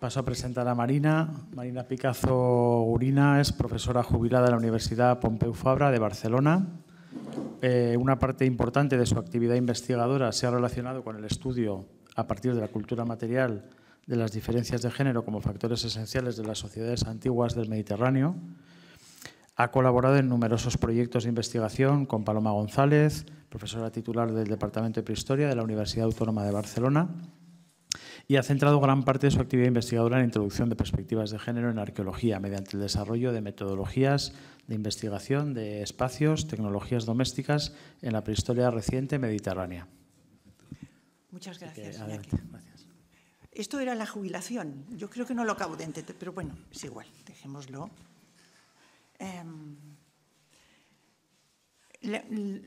Paso a presentar a Marina. Marina Picazo Urina es profesora jubilada de la Universidad Pompeu Fabra de Barcelona. Eh, una parte importante de su actividad investigadora se ha relacionado con el estudio a partir de la cultura material de las diferencias de género como factores esenciales de las sociedades antiguas del Mediterráneo. Ha colaborado en numerosos proyectos de investigación con Paloma González, profesora titular del Departamento de Prehistoria de la Universidad Autónoma de Barcelona y ha centrado gran parte de su actividad investigadora en la introducción de perspectivas de género en arqueología mediante el desarrollo de metodologías de investigación de espacios, tecnologías domésticas en la prehistoria reciente mediterránea. Muchas gracias. Esto era la jubilación. Yo creo que no lo acabo de entender, pero bueno, es igual, dejémoslo. Em,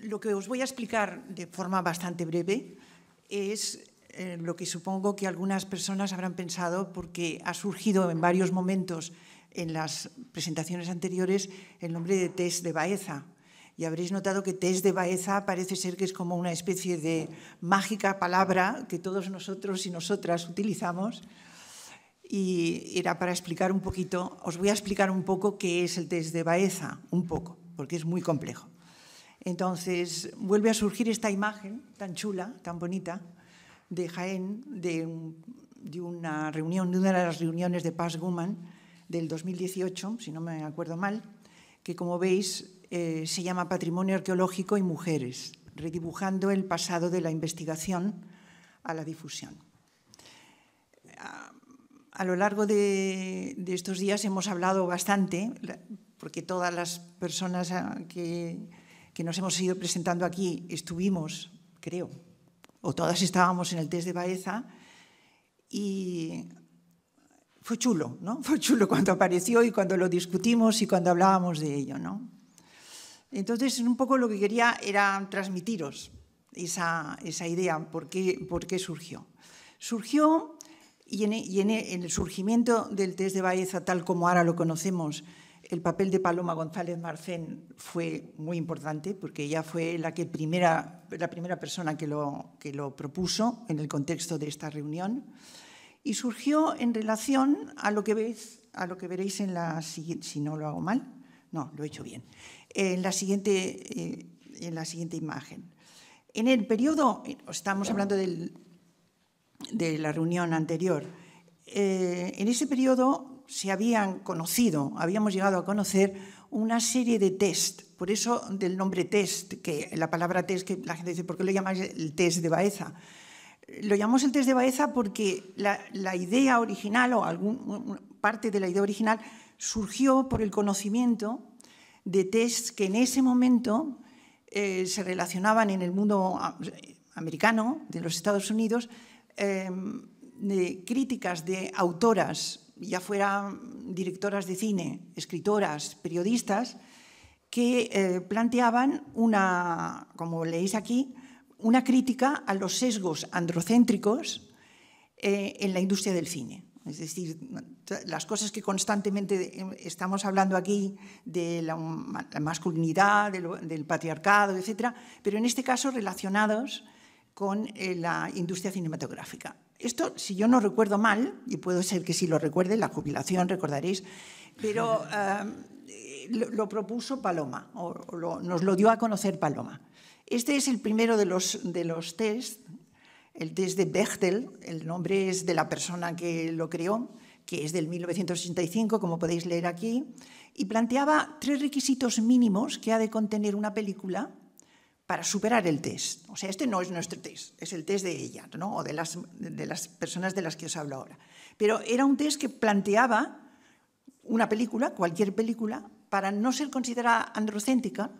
lo que os voy a explicar de forma bastante breve es lo que supongo que algunas personas habrán pensado porque ha surgido en varios momentos en las presentaciones anteriores el nombre de test de Baeza. Y habréis notado que test de Baeza parece ser que es como una especie de mágica palabra que todos nosotros y nosotras utilizamos. Y era para explicar un poquito, os voy a explicar un poco qué es el test de Baeza, un poco, porque es muy complejo. Entonces vuelve a surgir esta imagen tan chula, tan bonita, de Jaén de, una reunión, de una de las reuniones de Paz Guman del 2018, si no me acuerdo mal, que como veis eh, se llama Patrimonio Arqueológico y Mujeres, redibujando el pasado de la investigación a la difusión. A, lo largo de, estos días hemos hablado bastante, porque todas las personas que, que nos hemos ido presentando aquí estuvimos, creo, o todas estábamos en el test de Baeza, y fue chulo, ¿no? Fue chulo cuando apareció y cuando lo discutimos y cuando hablábamos de ello, ¿no? Entonces, un poco lo que quería era transmitiros esa, idea, por qué, surgió. Surgió, y en el surgimiento del test de Baeza, tal como ahora lo conocemos, el papel de Paloma González Marcén fue muy importante porque ella fue la, que primera, la primera persona que lo, que lo propuso en el contexto de esta reunión y surgió en relación a lo que, a lo que veréis en la siguiente, si no lo hago mal, no, lo he hecho bien, en la siguiente, eh, en la siguiente imagen. En el periodo, estamos hablando de la reunión anterior, eh, en ese periodo se habían conocido, habíamos llegado a conocer una serie de test, por eso del nombre test, que la palabra test que la gente dice, ¿por qué lo llamáis el test de Baeza? Lo llamamos el test de Baeza porque la, idea original o alguna parte de la idea original surgió por el conocimiento de test que en ese momento eh, se relacionaban en el mundo ah, americano, de los Estados Unidos, eh, de críticas de autoras ya fueran directoras de cine, escritoras, periodistas, que eh, planteaban una, como leéis aquí, una crítica a los sesgos androcéntricos eh, en la industria del cine. Es decir, las cosas que constantemente estamos hablando aquí de la, masculinidad, del, del patriarcado, etc., pero en este caso relacionados con eh, la industria cinematográfica. Esto, si yo no recuerdo mal, y puedo ser que si lo recuerde, la jubilación recordaréis, pero eh, lo, propuso Paloma, o, nos lo dio a conocer Paloma. Este es el primero de los, de los test, el test de Bechtel, el nombre es de la persona que lo creó, que es del 1985, como podéis leer aquí, y planteaba tres requisitos mínimos que ha de contener una película para superar el test. O sea, este no es nuestro test, es el test de ella, ¿no? o de las, personas de las que os hablo ahora. Pero era un test que planteaba una película, cualquier película, para no ser considerada androcéntrica,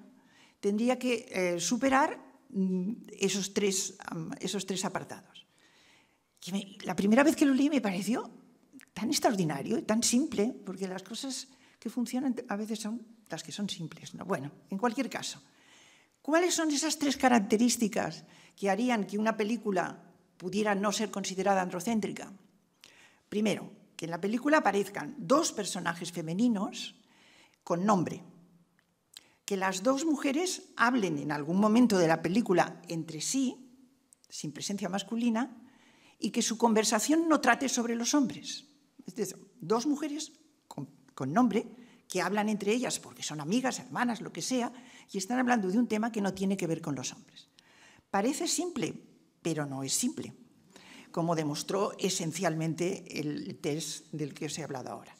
tendría que eh, superar mm, esos tres, esos tres apartados. la primera vez que lo leí me pareció tan extraordinario y tan simple, porque las cosas que funcionan a veces son las que son simples. ¿no? Bueno, en cualquier caso, ¿Cuáles son esas tres características que harían que una película pudiera no ser considerada androcéntrica? Primero, que en la película aparezcan dos personajes femeninos con nombre, que las dos mujeres hablen en algún momento de la película entre sí, sin presencia masculina, y que su conversación no trate sobre los hombres. Es decir, dos mujeres con, con nombre que hablan entre ellas porque son amigas, hermanas, lo que sea, y están hablando de un tema que no tiene que ver con los hombres. Parece simple, pero no es simple, como demostró esencialmente el test del que os he hablado ahora.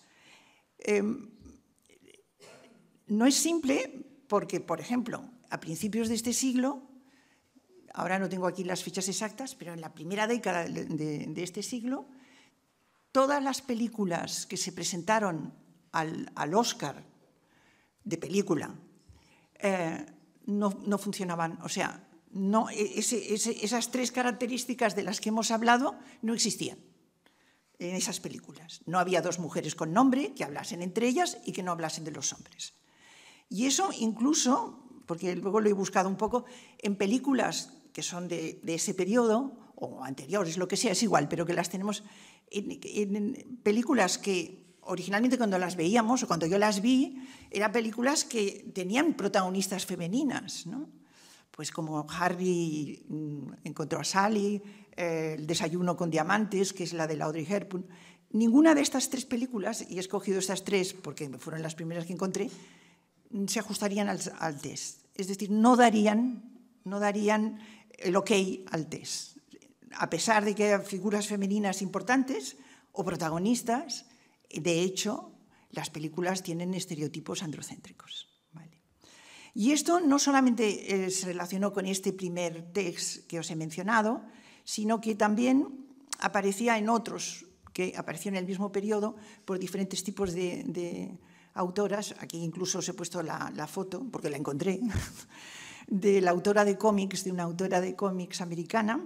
Em, no es simple porque, por ejemplo, a principios de este siglo, ahora no tengo aquí las fichas exactas, pero en la primera década de, este siglo, todas las películas que se presentaron al Oscar de película eh, no, no, funcionaban. O sea, no, e-, esas tres características de las que hemos hablado no existían en esas películas. No había dos mujeres con nombre que hablasen entre ellas y que no hablasen de los hombres. Y eso incluso, porque luego lo he buscado un poco, en películas que son de, ese periodo o anteriores, lo que sea, es igual, pero que las tenemos en películas que originalmente cuando las veíamos o cuando yo las vi, eran películas que tenían protagonistas femeninas, Pues como Harry mm, encontró a Sally, eh, El desayuno con diamantes, que es la de Audrey Hepburn. Ninguna de estas tres películas, y he escogido estas tres porque fueron las primeras que encontré, mm, se ajustarían al, test. Es decir, no darían, no darían el ok al test. A pesar de que hay figuras femeninas importantes o protagonistas, de hecho, las películas tienen estereotipos androcéntricos. ¿vale? Y esto no solamente eh, se relacionó con este primer text que os he mencionado, sino que también aparecía en otros que aparecían en el mismo periodo por diferentes tipos de, autoras. Aquí incluso os he puesto la, foto, porque la encontré, de la autora de cómics, de una autora de cómics americana.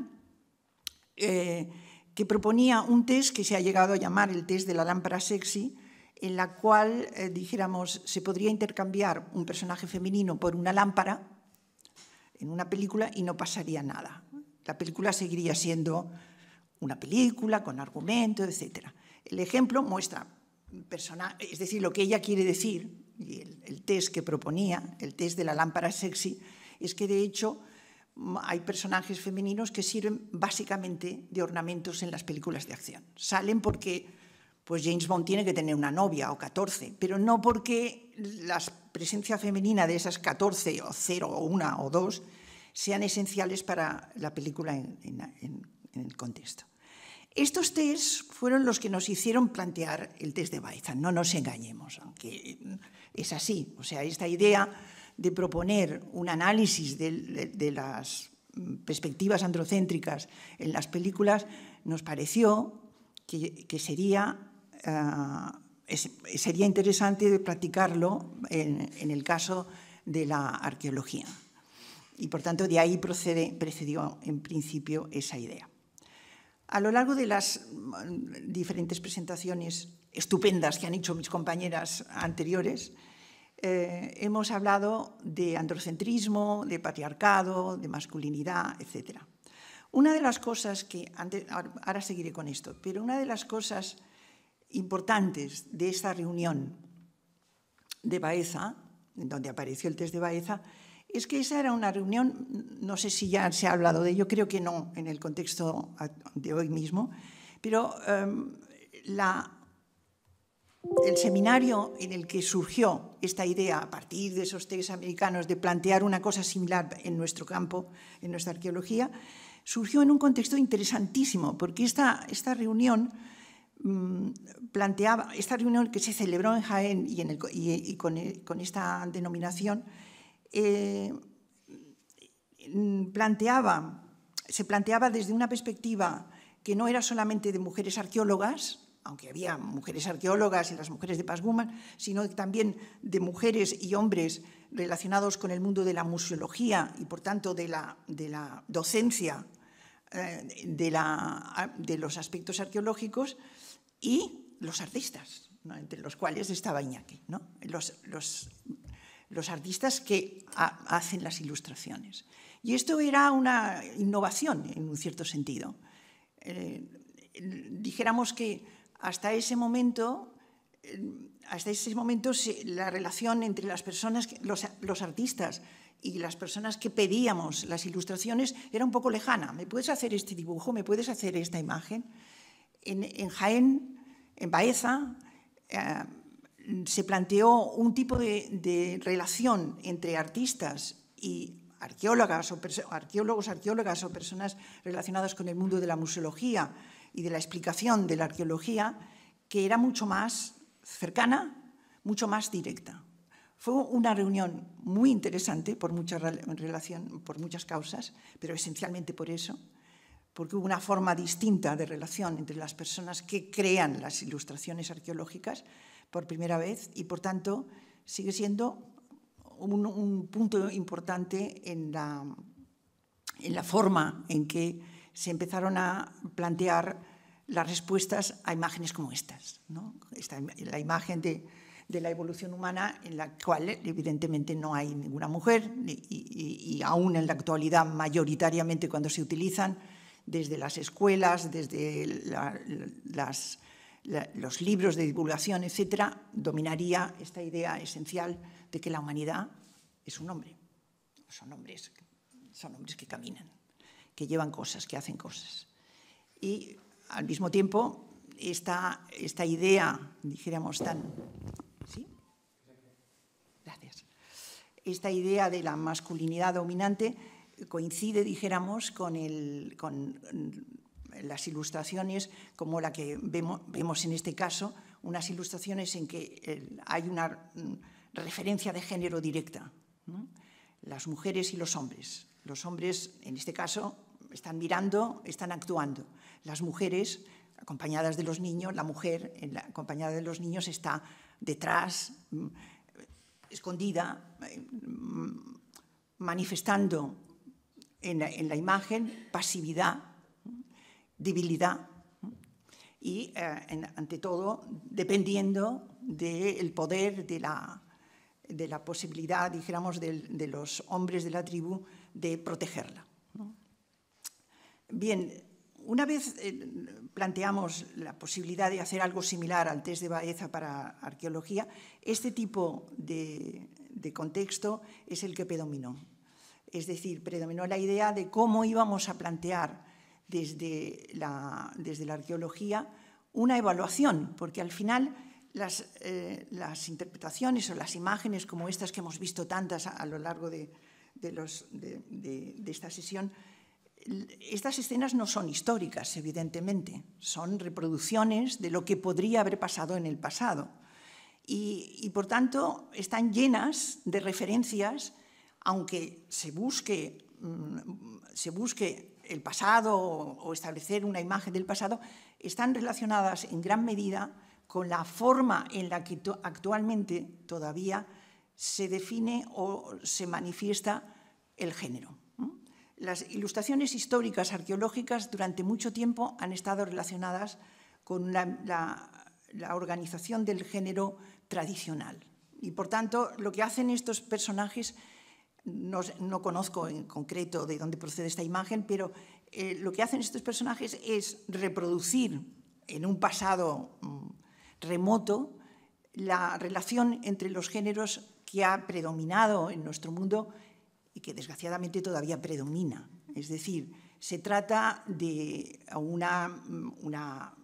Eh, que proponía un test que se ha llegado a llamar el test de la lámpara sexy, en la cual, eh, dijéramos, se podría intercambiar un personaje femenino por una lámpara en una película y no pasaría nada. La película seguiría siendo una película con argumento, etc. El ejemplo muestra, es decir, lo que ella quiere decir, y el test que proponía, el test de la lámpara sexy, es que de hecho hay personajes femeninos que sirven básicamente de ornamentos en las películas de acción. Salen porque pues James Bond tiene que tener una novia o 14, pero no porque la presencia femenina de esas 14 o 0 o 1 o 2 sean esenciales para la película en, el contexto. Estos tests fueron los que nos hicieron plantear el test de Baiza no nos engañemos, aunque es así. O sea, esta idea de proponer un análisis de, las perspectivas androcéntricas en las películas, nos pareció que, eh, sería, interesante practicarlo en, el caso de la arqueología. Y por tanto, de ahí procedió precedió en principio esa idea. A lo largo de las mm, diferentes presentaciones estupendas que han hecho mis compañeras anteriores, eh, hemos hablado de androcentrismo, de patriarcado, de masculinidad, etc. Una de las cosas que, ahora seguiré con esto, pero una de las cosas importantes de esta reunión de Baeza, en donde apareció el test de Baeza, es que esa era una reunión, no sé si ya se ha hablado de ello, creo que no en el contexto de hoy mismo, pero em, la el seminario en el que surgió esta idea a partir de esos textos americanos de plantear una cosa similar en nuestro campo, en nuestra arqueología, surgió en un contexto interesantísimo, porque esta, reunión mm, planteaba, esta reunión que se celebró en Jaén y, eh, con, esta denominación, eh, mm, se planteaba desde una perspectiva que no era solamente de mujeres arqueólogas, aunque había mujeres arqueólogas y las mujeres de Pasguman, sino también de mujeres y hombres relacionados con el mundo de la museología y, por tanto, de la, docencia eh, de, los aspectos arqueológicos y los artistas, entre los cuales estaba Iñaki, los, artistas que hacen las ilustraciones. Y esto era una innovación, en un cierto sentido. Eh, dijéramos que hasta ese momento, eh, hasta ese momento la relación entre las personas, los, artistas y las personas que pedíamos las ilustraciones era un poco lejana. ¿Me puedes hacer este dibujo? ¿Me puedes hacer esta imagen? En, Jaén, en Baeza, eh, se planteó un tipo de, relación entre artistas y arqueólogas arqueólogos, arqueólogas o personas relacionadas con el mundo de la museología y de la explicación de la arqueología que era mucho más cercana, mucho más directa. Fue una reunión muy interesante por, por muchas causas, pero esencialmente por eso, porque hubo una forma distinta de relación entre las personas que crean las ilustraciones arqueológicas por primera vez y, por tanto, sigue siendo un, punto importante en la, en la forma en que se empezaron a plantear las respuestas a imágenes como estas. la imagen de, la evolución humana en la cual evidentemente no hay ninguna mujer y, aún en la actualidad mayoritariamente cuando se utilizan desde las escuelas, desde las, los libros de divulgación, etc., dominaría esta idea esencial de que la humanidad es un hombre. Son hombres, son hombres que caminan, que llevan cosas, que hacen cosas. Y al mismo tiempo, esta, idea, dijéramos tan... ¿Sí? Gracias. Esta idea de la masculinidad dominante coincide, dijéramos, con, las ilustraciones como la que vemos, en este caso, unas ilustraciones en que eh, hay una mm, referencia de género directa, las mujeres y los hombres. Los hombres, en este caso, están mirando, están actuando las mujeres acompañadas de los niños, la mujer la, acompañada de los niños está detrás, mm, escondida, mm, manifestando en la, imagen pasividad, debilidad y, eh, ante todo, dependiendo del poder, de la, de la posibilidad, dijéramos, de, los hombres de la tribu de protegerla. Bien, una vez eh, planteamos la posibilidad de hacer algo similar al test de Baeza para arqueología, este tipo de, contexto es el que predominó. Es decir, predominó la idea de cómo íbamos a plantear desde la, desde la arqueología una evaluación, porque al final las, eh, interpretaciones o las imágenes como estas que hemos visto tantas a, lo largo de esta sesión estas escenas no son históricas, evidentemente, son reproducciones de lo que podría haber pasado en el pasado. Y, por tanto están llenas de referencias, aunque mm, se busque el pasado o establecer una imagen del pasado, están relacionadas en gran medida con la forma en la que actualmente todavía se define o se manifiesta el género. Las ilustraciones históricas arqueológicas durante mucho tiempo han estado relacionadas con la, organización del género tradicional. Y por tanto, lo que hacen estos personajes, no, conozco en concreto de dónde procede esta imagen, pero eh, lo que hacen estos personajes es reproducir en un pasado mm, remoto la relación entre los géneros que ha predominado en nuestro mundo y que desgraciadamente todavía predomina. Es decir, se trata de una, una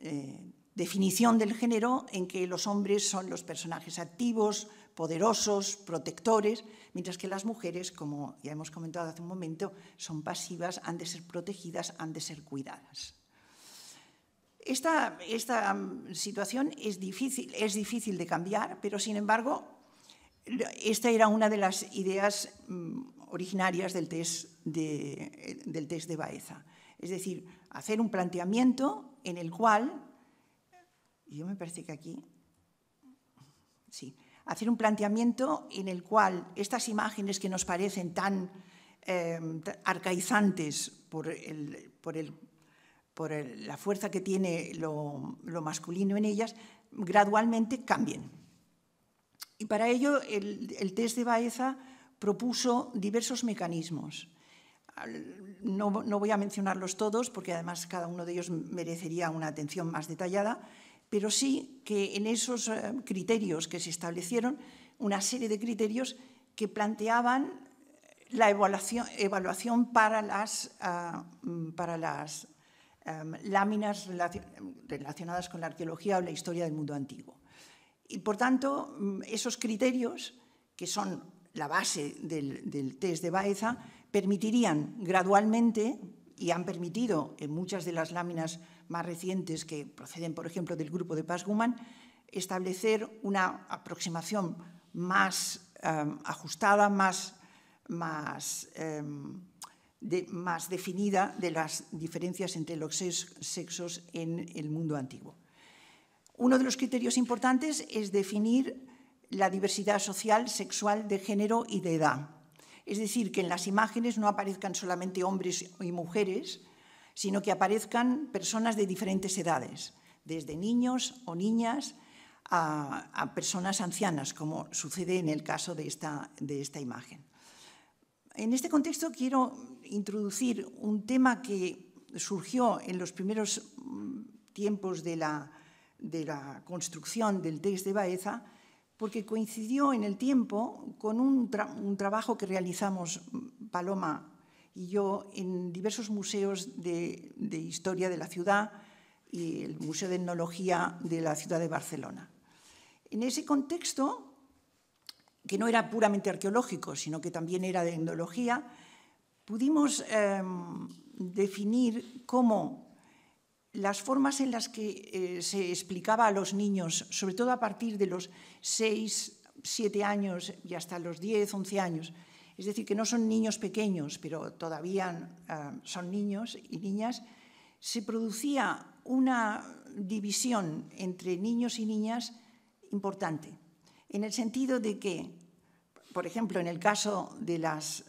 eh, definición del género en que los hombres son los personajes activos, poderosos, protectores, mientras que las mujeres, como ya hemos comentado hace un momento, son pasivas, han de ser protegidas, han de ser cuidadas. Esta, esta mm, situación es difícil, es difícil de cambiar, pero sin embargo esta era una de las ideas mm, originarias del test de, Baeza. Es decir, hacer un planteamiento en el cual, yo me parece que aquí, sí, hacer un planteamiento en el cual estas imágenes que nos parecen tan em, arcaizantes por, la fuerza que tiene lo masculino en ellas, gradualmente cambien. Y para ello el, test de Baeza propuso diversos mecanismos. No, voy a mencionarlos todos porque además cada uno de ellos merecería una atención más detallada, pero sí que en esos eh, criterios que se establecieron, una serie de criterios que planteaban la evaluación, para las, eh, para las eh, láminas relacionadas con la arqueología o la historia del mundo antiguo. Y por tanto, mm, esos criterios, que son la base del, test de Baeza, permitirían gradualmente, y han permitido en muchas de las láminas más recientes que proceden, por ejemplo, del grupo de Paz Guman, establecer una aproximación más eh, ajustada, más, más, em, más, definida de las diferencias entre los sexos en el mundo antiguo. Uno de los criterios importantes es definir la diversidad social, sexual, de género y de edad. Es decir, que en las imágenes no aparezcan solamente hombres y mujeres, sino que aparezcan personas de diferentes edades, desde niños o niñas a, personas ancianas, como sucede en el caso de esta, de esta imagen. En este contexto quiero introducir un tema que surgió en los primeros mm, tiempos de la, de la construcción del test de Baeza, porque coincidió en el tiempo con un, trabajo que realizamos mm, Paloma y yo en diversos museos de, historia de la ciudad y el Museo de Etnología de la ciudad de Barcelona. En ese contexto, que no era puramente arqueológico, sino que también era de etnología, pudimos em, definir cómo las formas en las que eh, se explicaba a los niños, sobre todo a partir de los 6, 7 años y hasta los 10, 11 años, es decir, que no son niños pequeños, pero todavía ah, son niños y niñas, se producía una división entre niños y niñas importante, en el sentido de que, por ejemplo, en el caso de las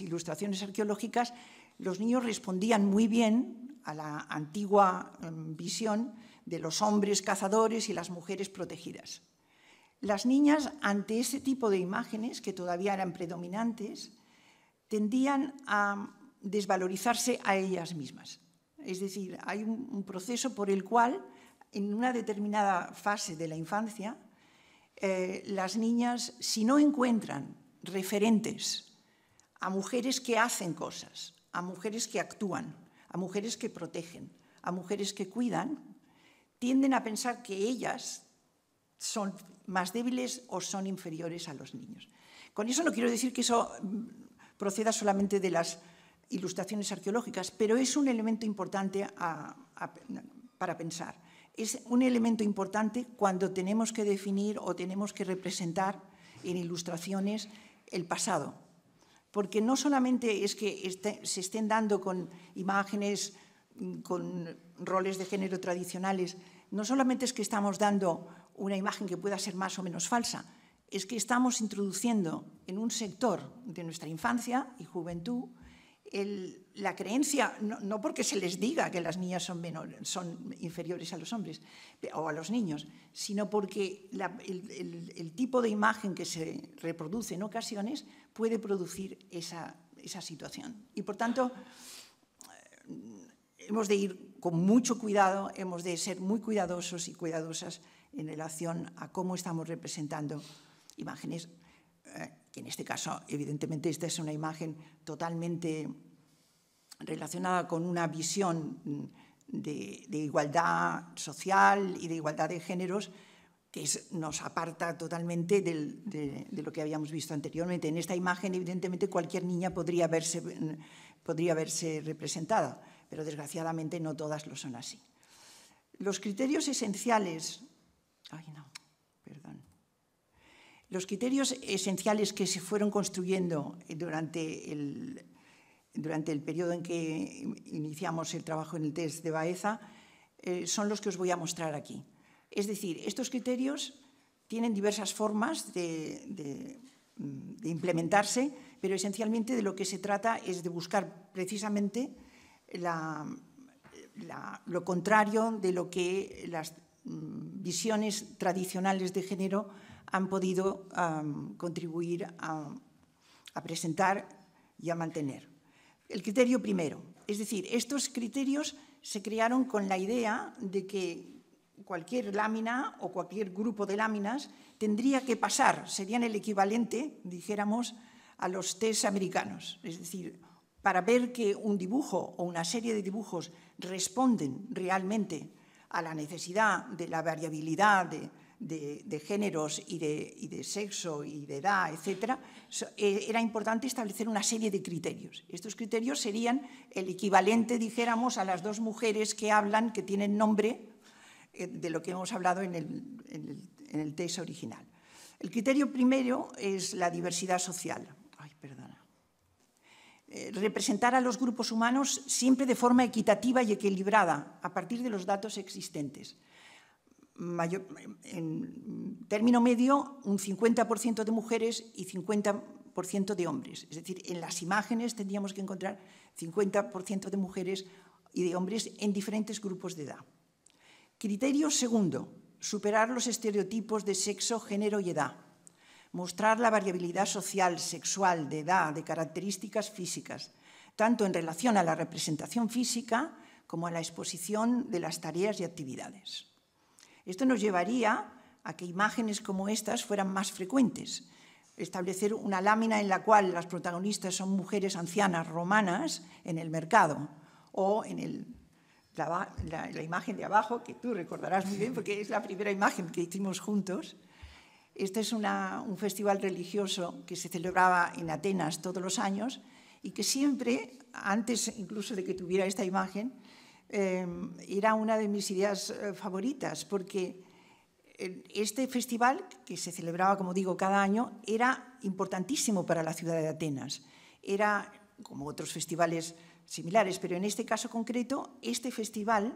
ilustraciones arqueológicas, los niños respondían muy bien a la antigua em, visión de los hombres cazadores y las mujeres protegidas. Las niñas, ante ese tipo de imágenes, que todavía eran predominantes, tendían a desvalorizarse a ellas mismas. Es decir, hay un, proceso por el cual, en una determinada fase de la infancia, eh, las niñas, si no encuentran referentes a mujeres que hacen cosas, a mujeres que actúan, a mujeres que protegen, a mujeres que cuidan, tienden a pensar que ellas son más débiles o son inferiores a los niños. Con eso no quiero decir que eso mm, proceda solamente de las ilustraciones arqueológicas, pero es un elemento importante para pensar. Es un elemento importante cuando tenemos que definir o tenemos que representar en ilustraciones el pasado, porque no solamente es que este, se estén dando con imágenes, mm, con roles de género tradicionales, no solamente es que estamos dando una imagen que pueda ser más o menos falsa, es que estamos introduciendo en un sector de nuestra infancia y juventud la creencia, no, porque se les diga que las niñas son, son inferiores a los hombres o a los niños, sino porque el, tipo de imagen que se reproduce en ocasiones puede producir esa, esa situación. Y por tanto, eh, hemos de ir con mucho cuidado, hemos de ser muy cuidadosos y cuidadosas en relación a cómo estamos representando imágenes. Eh, en este caso, evidentemente, esta es una imagen totalmente relacionada con una visión mm, de, igualdad social y de igualdad de géneros que nos aparta totalmente de, lo que habíamos visto anteriormente. En esta imagen, evidentemente, cualquier niña podría verse, mm, podría verse representada, pero desgraciadamente no todas lo son así. Los criterios esenciales... Ay, no, perdón. Los criterios esenciales que se fueron construyendo eh, durante el, durante el periodo en que iniciamos el trabajo en el test de Baeza eh, son los que os voy a mostrar aquí. Es decir, estos criterios tienen diversas formas de, mm, implementarse, pero esencialmente de lo que se trata es de buscar precisamente lo contrario de lo que las mm, visiones tradicionales de género han podido contribuir a, presentar y a mantener. El criterio primero, es decir, estos criterios se crearon con la idea de que cualquier lámina o cualquier grupo de láminas tendría que pasar, serían el equivalente, dijéramos, a los test americanos. Es decir, para ver que un dibujo o una serie de dibujos responden realmente a la necesidad de la variabilidad, de, de, géneros y de, sexo y de edad, etc., eh, era importante establecer una serie de criterios. Estos criterios serían el equivalente, dijéramos, a las dos mujeres que hablan, que tienen nombre, eh, de lo que hemos hablado en el, en original. El criterio primero es la diversidad social. Ay, perdona. Eh, representar a los grupos humanos siempre de forma equitativa y equilibrada a partir de los datos existentes en término medio, un 50% de mujeres y 50% de hombres. Es decir, en las imágenes tendríamos que encontrar 50% de mujeres y de hombres en diferentes grupos de edad. Criterio segundo, superar los estereotipos de sexo, género y edad. Mostrar la variabilidad social, sexual, de edad, de características físicas, tanto en relación a la representación física como a la exposición de las tareas y actividades. Esto nos llevaría a que imágenes como estas fueran más frecuentes. Establecer una lámina en la cual las protagonistas son mujeres ancianas romanas en el mercado o en la, imagen de abajo, que tú recordarás muy bien porque es la primera imagen que hicimos juntos. Este es un festival religioso que se celebraba en Atenas todos los años y que siempre, antes incluso de que tuviera esta imagen, Em, era una de mis ideas eh, favoritas, porque eh, este festival, que se celebraba, como digo, cada año, era importantísimo para la ciudad de Atenas. Era, como otros festivales similares, pero en este caso concreto, este festival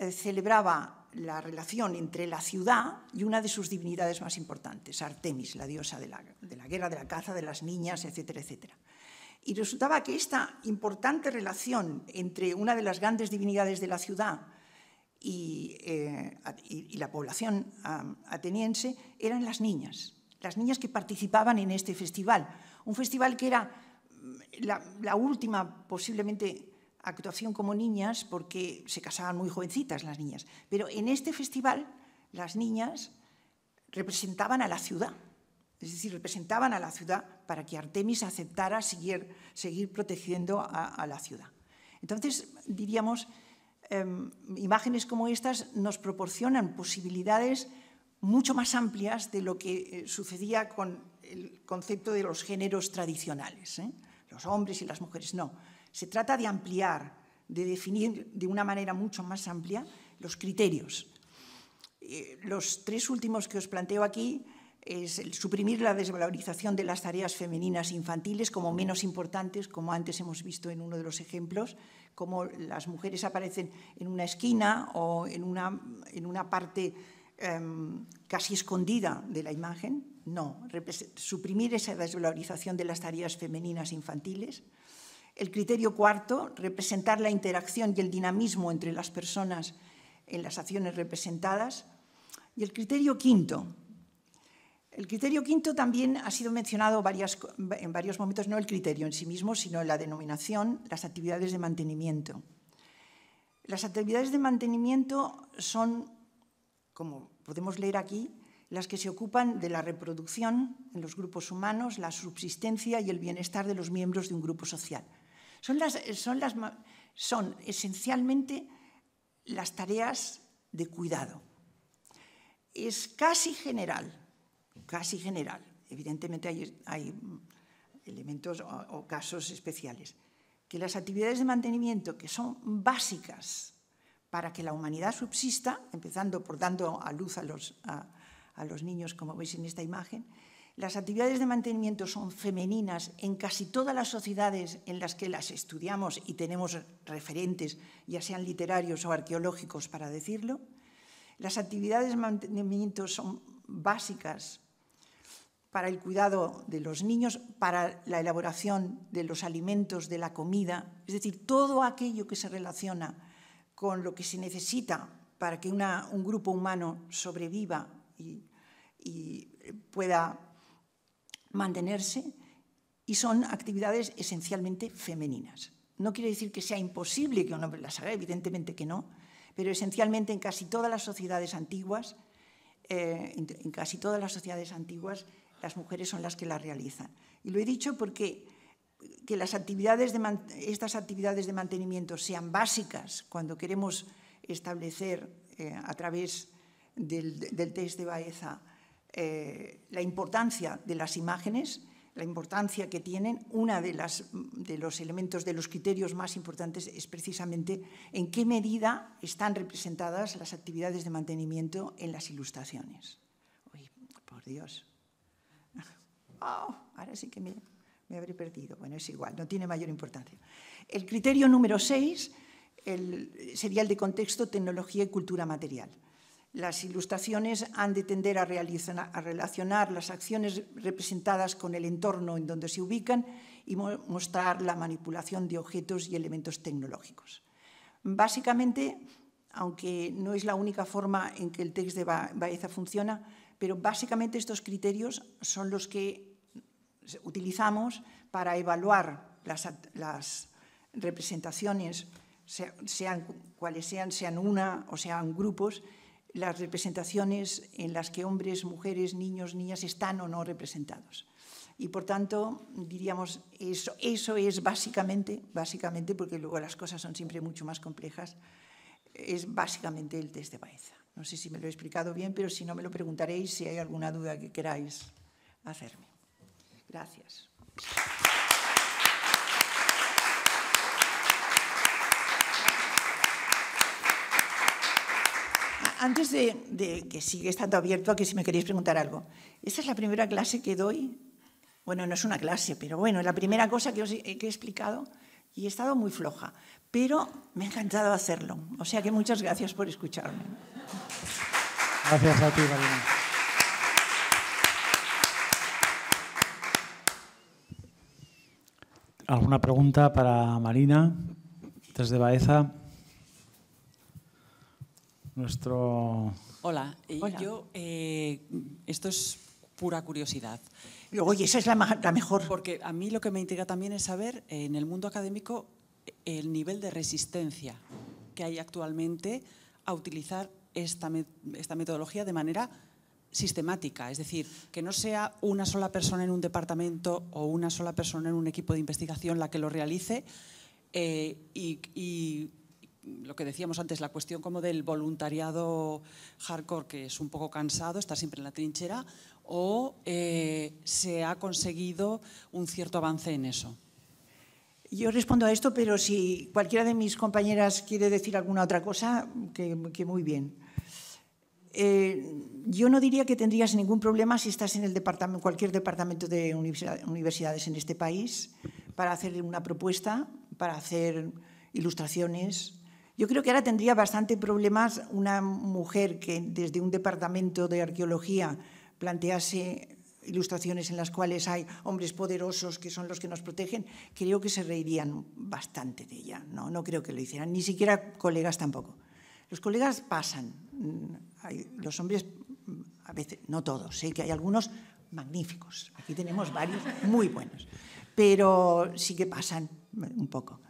eh, celebraba la relación entre la ciudad y una de sus divinidades más importantes, Artemis, la diosa de la, de la guerra, de la caza, de las niñas, etcétera, etcétera. Y resultaba que esta importante relación entre una de las grandes divinidades de la ciudad y, eh, la población ateniense eran las niñas, las niñas que participaban en este festival. Un festival que era mm, la última posiblemente actuación como niñas porque se casaban muy jovencitas las niñas. Pero en este festival las niñas representaban a la ciudad es decir, representaban a la ciudad para que Artemis aceptara seguir, protegiendo a, la ciudad. Entonces, diríamos, em, imágenes como estas nos proporcionan posibilidades mucho más amplias de lo que eh, sucedía con el concepto de los géneros tradicionales, ¿eh? los hombres y las mujeres. No, se trata de ampliar, de definir de una manera mucho más amplia los criterios. Eh, los tres últimos que os planteo aquí es suprimir la desvalorización de las tareas femeninas infantiles como menos importantes, como antes hemos visto en uno de los ejemplos, como las mujeres aparecen en una esquina o en una, parte em, casi escondida de la imagen. No, suprimir esa desvalorización de las tareas femeninas infantiles. El criterio cuarto, representar la interacción y el dinamismo entre las personas en las acciones representadas. Y el criterio quinto, el criterio quinto también ha sido mencionado en varios momentos, no el criterio en sí mismo, sino la denominación, las actividades de mantenimiento. Las actividades de mantenimiento son, como podemos leer aquí, las que se ocupan de la reproducción en los grupos humanos, la subsistencia y el bienestar de los miembros de un grupo social. son esencialmente las tareas de cuidado. Es casi general casi general. Evidentemente hay, elementos o, casos especiales. Que las actividades de mantenimiento que son básicas para que la humanidad subsista, empezando por dando a luz a los, a los niños, como veis en esta imagen, las actividades de mantenimiento son femeninas en casi todas las sociedades en las que las estudiamos y tenemos referentes, ya sean literarios o arqueológicos, para decirlo. Las actividades de mantenimiento son básicas para el cuidado de los niños, para la elaboración de los alimentos, de la comida, es decir, todo aquello que se relaciona con lo que se necesita para que un grupo humano sobreviva y, pueda mantenerse, y son actividades esencialmente femeninas. No quiere decir que sea imposible que un hombre las haga, evidentemente que no, pero esencialmente en casi todas las sociedades antiguas, eh, en casi todas las sociedades antiguas, las mujeres son las que las realizan. Y lo he dicho porque que las actividades de, estas actividades de mantenimiento sean básicas cuando queremos establecer eh, a través del, test de Baeza eh, la importancia de las imágenes, la importancia que tienen, uno de, las, de los elementos, de los criterios más importantes es precisamente en qué medida están representadas las actividades de mantenimiento en las ilustraciones. por Dios. Ah, ahora sí que me, habré perdido. Bueno, es igual, no tiene mayor importancia. El criterio número 6 sería el de contexto, tecnología y cultura material. Las ilustraciones han de tender a, realizar, a relacionar las acciones representadas con el entorno en donde se ubican y mostrar la manipulación de objetos y elementos tecnológicos. Básicamente, aunque no es la única forma en que el texto de Baeza funciona, pero básicamente estos criterios son los que utilizamos para evaluar las, representaciones, sean cuales sean, sean una o sean grupos, las representaciones en las que hombres, mujeres, niños, niñas están o no representados. Y por tanto, diríamos, eso, eso es básicamente, básicamente, porque luego las cosas son siempre mucho más complejas, es básicamente el test de Baeza. No sé si me lo he explicado bien, pero si no me lo preguntaréis si hay alguna duda que queráis hacerme. Gracias. Antes de, que siga estando abierto a que si me queréis preguntar algo, esta es la primera clase que doy. Bueno, no es una clase, pero bueno, es la primera cosa que he, que he explicado y he estado muy floja, pero me ha encantado hacerlo. O sea que muchas gracias por escucharme. Gracias a ti, Marina. ¿Alguna pregunta para Marina desde Baeza? Nuestro. Hola, eh, yo. Eh, esto es pura curiosidad. Oye, esa es la, mejor. Porque a mí lo que me intriga también es saber, eh, en el mundo académico, el nivel de resistencia que hay actualmente a utilizar esta, esta metodología de manera sistemática, es decir, que no sea una sola persona en un departamento o una sola persona en un equipo de investigación la que lo realice eh, y, lo que decíamos antes, la cuestión como del voluntariado hardcore que es un poco cansado, está siempre en la trinchera o eh, se ha conseguido un cierto avance en eso. Yo respondo a esto, pero si cualquiera de mis compañeras quiere decir alguna otra cosa, que muy bien eh, yo no diría que tendrías ningún problema si estás en el departamento, cualquier departamento de universidades en este país para hacer una propuesta, para hacer ilustraciones. Yo creo que ahora tendría bastante problemas una mujer que desde un departamento de arqueología plantease ilustraciones en las cuales hay hombres poderosos que son los que nos protegen, creo que se reirían bastante de ella. No, no creo que lo hicieran, ni siquiera colegas tampoco. Los colegas pasan mm, los hombres, mm, a veces, no todos, sé que hay algunos magníficos. Aquí tenemos varios muy buenos. Pero sí que pasan un poco.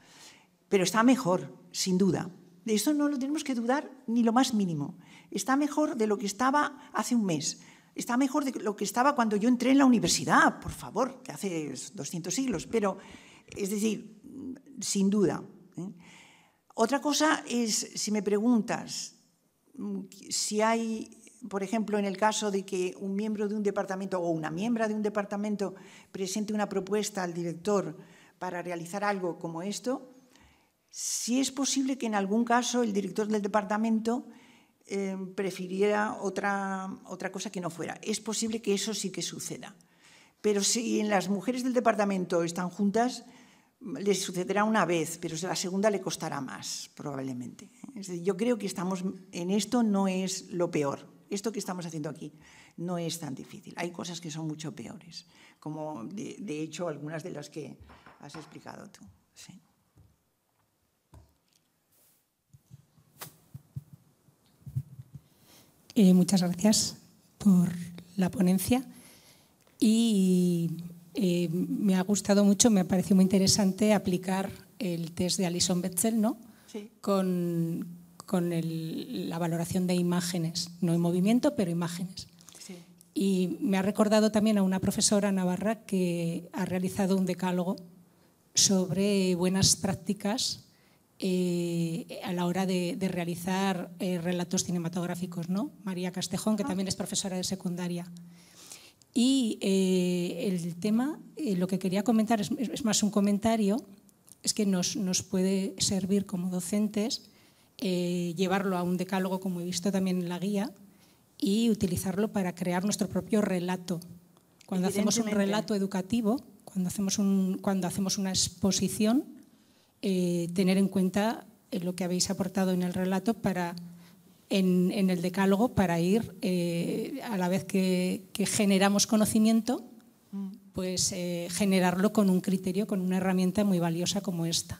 Pero está mejor, sin duda. De eso no lo tenemos que dudar ni lo más mínimo. Está mejor de lo que estaba hace un mes. Está mejor de lo que estaba cuando yo entré en la universidad, por favor, que hace 200 siglos. Pero, es decir, sin duda. ¿eh? Otra cosa es, si me preguntas, si hay, por ejemplo, en el caso de que un miembro de un departamento o una miembro de un departamento presente una propuesta al director para realizar algo como esto, si es posible que en algún caso el director del departamento eh, prefiriera otra, otra cosa que no fuera. Es posible que eso sí que suceda. Pero si en las mujeres del departamento están juntas, le sucederá una vez, pero la segunda le costará más, probablemente. yo creo que estamos en esto no es lo peor. Esto que estamos haciendo aquí no es tan difícil. Hay cosas que son mucho peores, como de, hecho algunas de las que has explicado tú. Eh, muchas gracias por la ponencia y eh, me ha gustado mucho, me ha parecido muy interesante aplicar el test de Alison Betzel, ¿no? Con, la valoración de imágenes, no en movimiento, pero imágenes. Y me ha recordado también a una profesora navarra que ha realizado un decálogo sobre buenas prácticas eh, a la hora de, realizar eh, relatos cinematográficos, ¿no? María Castejón, que ah. también es profesora de secundaria. Y eh, el tema, eh, lo que quería comentar es, más un comentario, es que nos, puede servir como docentes eh, llevarlo a un decálogo, como he visto también en la guía, y utilizarlo para crear nuestro propio relato. Cuando hacemos un relato educativo, cuando hacemos una exposición, tener en cuenta lo que habéis aportado en el relato para en, el decálogo para ir, eh, a la vez que, generamos conocimiento, mm. pues eh, generarlo con un criterio, con una herramienta muy valiosa como esta.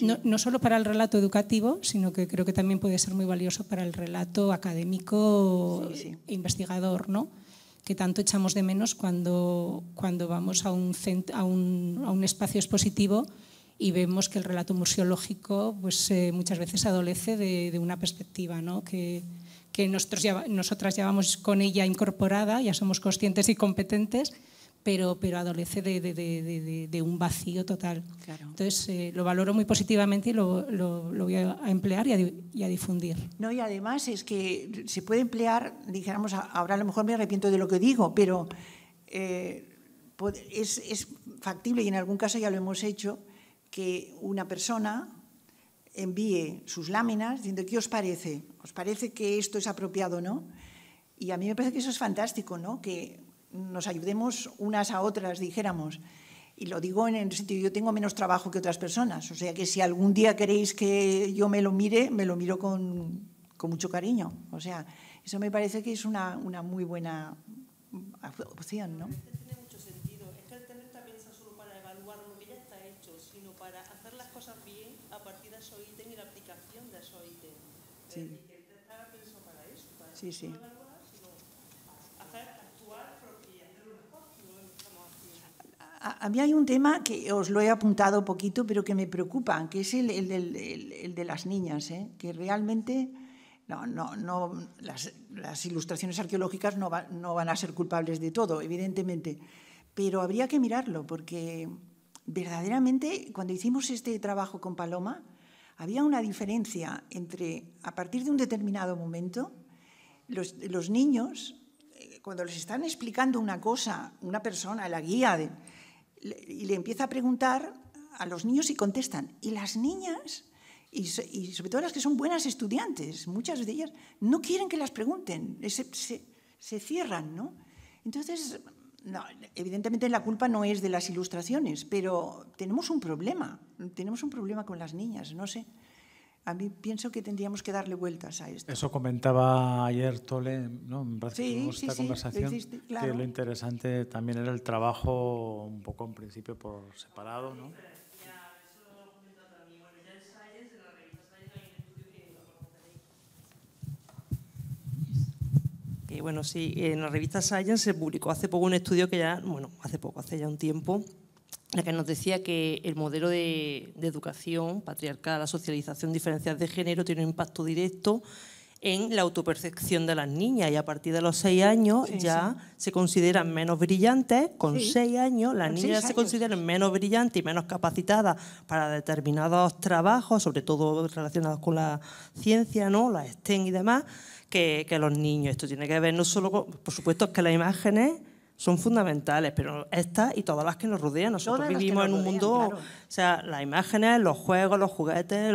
No, solo para el relato educativo, sino que creo que también puede ser muy valioso para el relato académico e investigador, ¿no? que tanto echamos de menos cuando, cuando vamos a un, a un, a un espacio expositivo y vemos que el relato museológico pues, eh, muchas veces adolece de, una perspectiva ¿no? que, que nosotros ya, nosotras llevamos con ella incorporada, ya somos conscientes y competentes, pero, pero adolece de, un vacío total. Entonces eh, lo valoro muy positivamente y lo, voy a emplear y a, difundir. No, y además es que se puede emplear, dijéramos, ahora a lo mejor me arrepiento de lo que digo, pero... Eh, es, es factible y en algún caso ya lo hemos hecho, que una persona envíe sus láminas diciendo, ¿qué os parece? ¿Os parece que esto es apropiado no? Y a mí me parece que eso es fantástico, ¿no? Que nos ayudemos unas a otras, dijéramos. Y lo digo en el sentido, yo tengo menos trabajo que otras personas, o sea que si algún día queréis que yo me lo mire, me lo miro con, mucho cariño. O sea, eso me parece que es una, una muy buena opción, ¿no? Sí, sí. A, mí hay un tema que os lo he apuntado poquito, pero que me preocupa, que es el, de las niñas, ¿eh? que realmente no, no, las, ilustraciones arqueológicas no van a ser culpables de todo, evidentemente, pero habría que mirarlo, porque verdaderamente cuando hicimos este trabajo con Paloma, había una diferencia entre, a partir de un determinado momento, los, niños, eh, cuando les están explicando una cosa, una persona, la guía, y le empieza a preguntar a los niños y contestan. Y las niñas, y, sobre todo las que son buenas estudiantes, muchas de ellas, no quieren que las pregunten, se, cierran, ¿no? Entonces, evidentemente la culpa no es de las ilustraciones, pero tenemos un problema, tenemos un problema con las niñas, no sé a mí pienso que tendríamos que darle vueltas a esto. Eso comentaba ayer Tole, ¿no? En relación sí, esta conversación, que lo interesante también era el trabajo un poco en principio por separado, ¿no? Y bueno, sí, en la revista Science se publicó hace poco un estudio que ya, bueno, hace poco, hace ya un tiempo, la que nos decía que el modelo de, educación patriarcal, la socialización diferencial de género, tiene un impacto directo en la autopercepción de las niñas y a partir de los seis años ya se consideran menos brillantes, con seis años las niñas se consideran menos brillantes y menos capacitadas para determinados trabajos, sobre todo relacionados con la ciencia, ¿no? las STEM y demás, que, que los niños. Esto tiene que ver no solo con, por supuesto, que las imágenes son fundamentales, pero estas y todas las que nos rodean. Nosotros vivimos en un mundo, o sea, las imágenes, los juegos, los juguetes,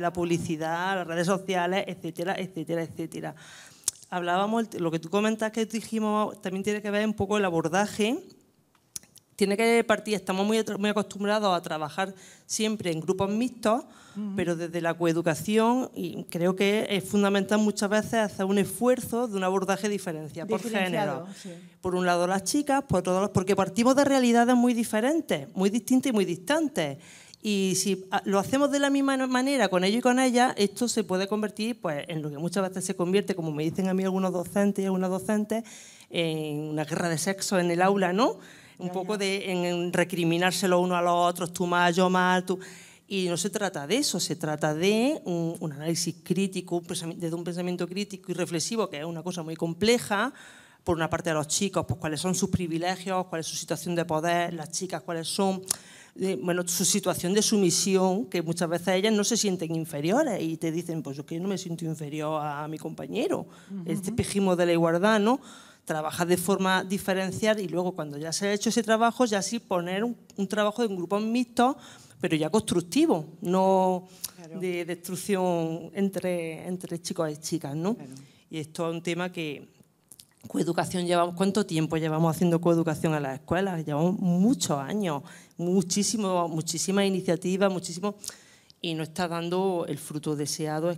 la publicidad, las redes sociales, etcétera, etcétera, etcétera. Hablábamos, lo que tú comentas que dijimos, también tiene que ver un poco el abordaje tiene que partir, estamos muy, muy acostumbrados a trabajar siempre en grupos mixtos, pero desde la coeducación creo que es fundamental muchas veces hacer un esfuerzo de un abordaje diferencia por género. Por un lado las chicas, por otro lado, porque partimos de realidades muy diferentes, muy distintas y muy distantes. Y si lo hacemos de la misma manera con ellos y con ellas, esto se puede convertir pues, en lo que muchas veces se convierte, como me dicen a mí algunos docentes y algunas docentes, en una guerra de sexo en el aula, ¿no? un poco de recriminárselo uno a los otros, tú más, yo más, tú... Y no se trata de eso, se trata de un, análisis crítico, de desde un pensamiento crítico y reflexivo, que es una cosa muy compleja, por una parte de los chicos, pues cuáles son sus privilegios, cuál es su situación de poder, las chicas cuáles son, eh, bueno, su situación de sumisión, que muchas veces ellas no se sienten inferiores y te dicen, pues yo que no me siento inferior a mi compañero, el de la igualdad, ¿no? trabajar de forma diferencial y luego cuando ya se ha hecho ese trabajo, ya sí poner un, trabajo de un grupo mixto, pero ya constructivo, no de destrucción entre, entre chicos y chicas. Y esto es un tema que coeducación llevamos, ¿cuánto tiempo llevamos haciendo coeducación en las escuelas? Llevamos muchos años, muchísimo, muchísimas iniciativas, muchísimos y no está dando el fruto deseado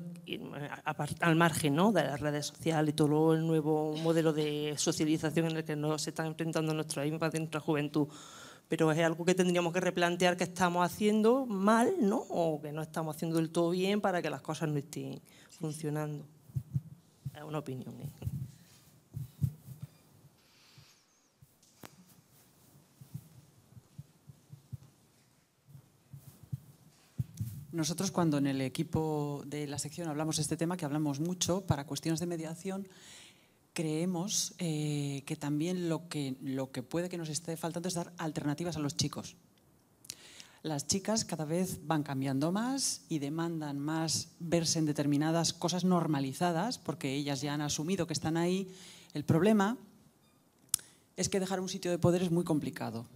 al margen de las redes sociales y todo el nuevo modelo de socialización en el que nos están enfrentando nuestra infancia nuestra juventud. Pero es algo que tendríamos que replantear que estamos haciendo mal ¿no? o que no estamos haciendo del todo bien para que las cosas no estén funcionando. Es una opinión. Nosotros cuando en el equipo de la sección hablamos de este tema, que hablamos mucho para cuestiones de mediación, creemos eh, que también lo lo que puede que nos esté faltando es dar alternativas a los chicos. Las chicas cada vez van cambiando más y demandan más verse en determinadas cosas normalizadas, porque ellas ya han asumido que están ahí. El problema es que dejar un sitio de poder es muy complicado.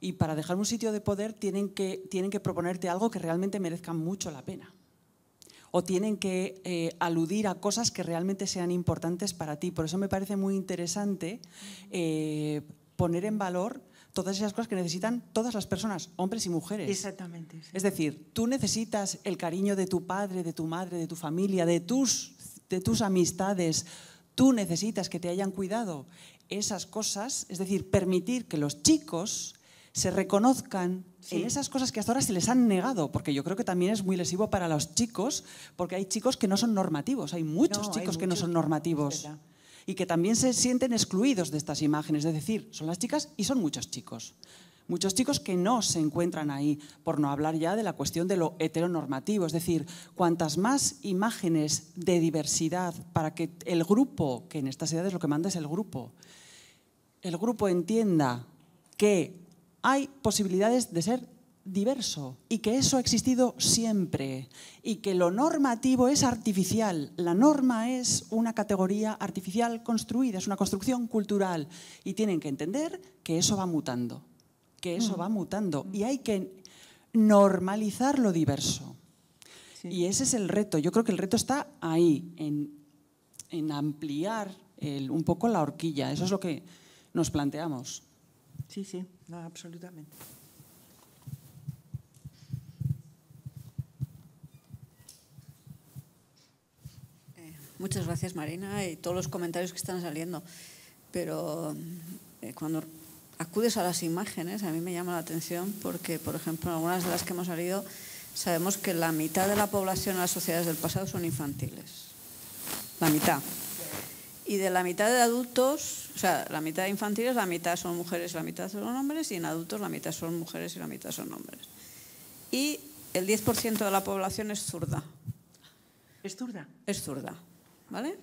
Y para dejar un sitio de poder tienen que, tienen que proponerte algo que realmente merezca mucho la pena. O tienen que eh, aludir a cosas que realmente sean importantes para ti. Por eso me parece muy interesante eh, poner en valor todas esas cosas que necesitan todas las personas, hombres y mujeres. Exactamente. Es decir, tú necesitas el cariño de tu padre, de tu madre, de tu familia, de tus, de tus amistades. Tú necesitas que te hayan cuidado esas cosas, es decir, permitir que los chicos se reconozcan en esas cosas que hasta ahora se les han negado, porque yo creo que también es muy lesivo para los chicos, porque hay chicos que no son normativos, hay muchos chicos que no son normativos y que también se sienten excluidos de estas imágenes, es decir, son las chicas y son muchos chicos. Muchos chicos que no se encuentran ahí, por no hablar ya de la cuestión de lo heteronormativo, es decir, cuantas más imágenes de diversidad para que el grupo, que en estas edades lo que manda es el grupo, el grupo entienda que hay posibilidades de ser diverso y que eso ha existido siempre y que lo normativo es artificial. La norma es una categoría artificial construida, es una construcción cultural y tienen que entender que eso va mutando, que eso mm. va mutando mm. y hay que normalizar lo diverso. Y ese es el reto. Yo creo que el reto está ahí, en, ampliar un poco la horquilla. Eso es lo que nos planteamos. Sí, sí. No, absolutamente. Eh, muchas gracias, Marina, y todos los comentarios que están saliendo. Pero eh, cuando acudes a las imágenes, a mí me llama la atención porque, por ejemplo, en algunas de las que hemos salido, sabemos que la mitad de la población en las sociedades del pasado son infantiles. La mitad y de la mitad de adultos, o sea, la mitad de infantiles, la mitad son mujeres y la mitad son hombres, y en adultos la mitad son mujeres y la mitad son hombres. Y el 10% de la población es zurda. ¿Es zurda? Es zurda, ¿vale?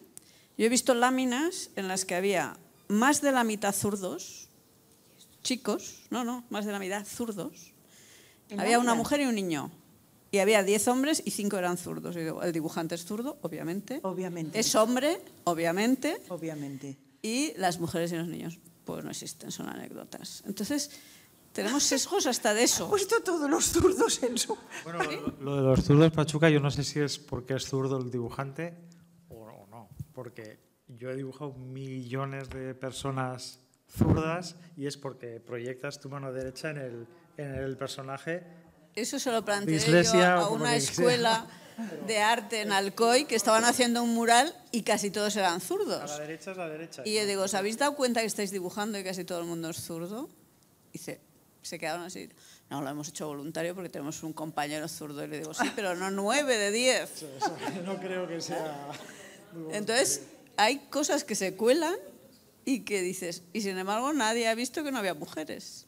Yo he visto láminas en las que había más de la mitad zurdos, chicos, no, no, más de la mitad zurdos. Había una mujer y un niño. Y había 10 hombres y 5 eran zurdos. el dibujante es zurdo, obviamente. Obviamente. Es hombre, obviamente. Obviamente. Y las mujeres y los niños, pues no existen, son anécdotas. Entonces, tenemos sesgos hasta de eso. puesto todos los zurdos en su... Bueno, lo, de los zurdos, Pachuca, yo no sé si es porque es zurdo el dibujante o, no. Porque yo he dibujado millones de personas zurdas y es porque proyectas tu mano derecha en en el personaje eso se lo planteé yo a una escuela de arte en Alcoy que estaban haciendo un mural y casi todos eran zurdos. A la derecha es la derecha. Y yo digo, ¿os habéis dado cuenta que estáis dibujando y casi todo el mundo es zurdo? Y se, se quedaron así. No, lo hemos hecho voluntario porque tenemos un compañero zurdo. Y le digo, sí, pero no nueve de diez. No creo que sea... Entonces, hay cosas que se cuelan y que dices, y sin embargo nadie ha visto que no había mujeres.